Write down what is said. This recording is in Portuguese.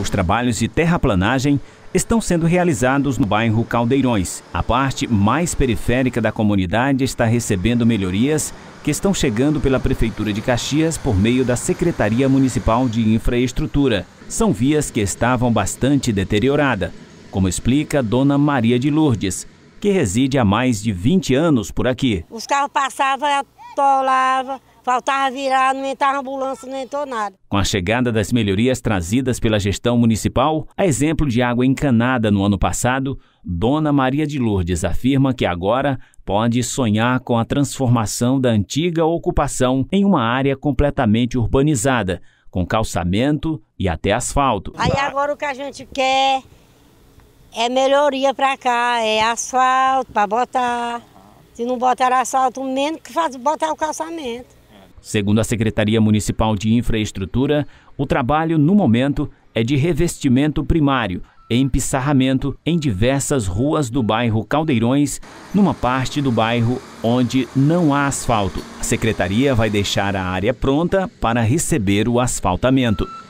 Os trabalhos de terraplanagem estão sendo realizados no bairro Caldeirões. A parte mais periférica da comunidade está recebendo melhorias que estão chegando pela Prefeitura de Caxias por meio da Secretaria Municipal de Infraestrutura. São vias que estavam bastante deterioradas, como explica Dona Maria de Lourdes, que reside há mais de 20 anos por aqui. Os carros passavam, atolavam Faltava virar, não entrava ambulância, não entrou nada. Com a chegada das melhorias trazidas pela gestão municipal, a exemplo de água encanada no ano passado, Dona Maria de Lourdes afirma que agora pode sonhar com a transformação da antiga ocupação em uma área completamente urbanizada, com calçamento e até asfalto. Aí agora o que a gente quer é melhoria para cá, é asfalto para botar. Se não botar asfalto, menos que faz botar é o calçamento. Segundo a Secretaria Municipal de Infraestrutura, o trabalho, no momento, é de revestimento primário, empissarramento em diversas ruas do bairro Caldeirões, numa parte do bairro onde não há asfalto. A secretaria vai deixar a área pronta para receber o asfaltamento.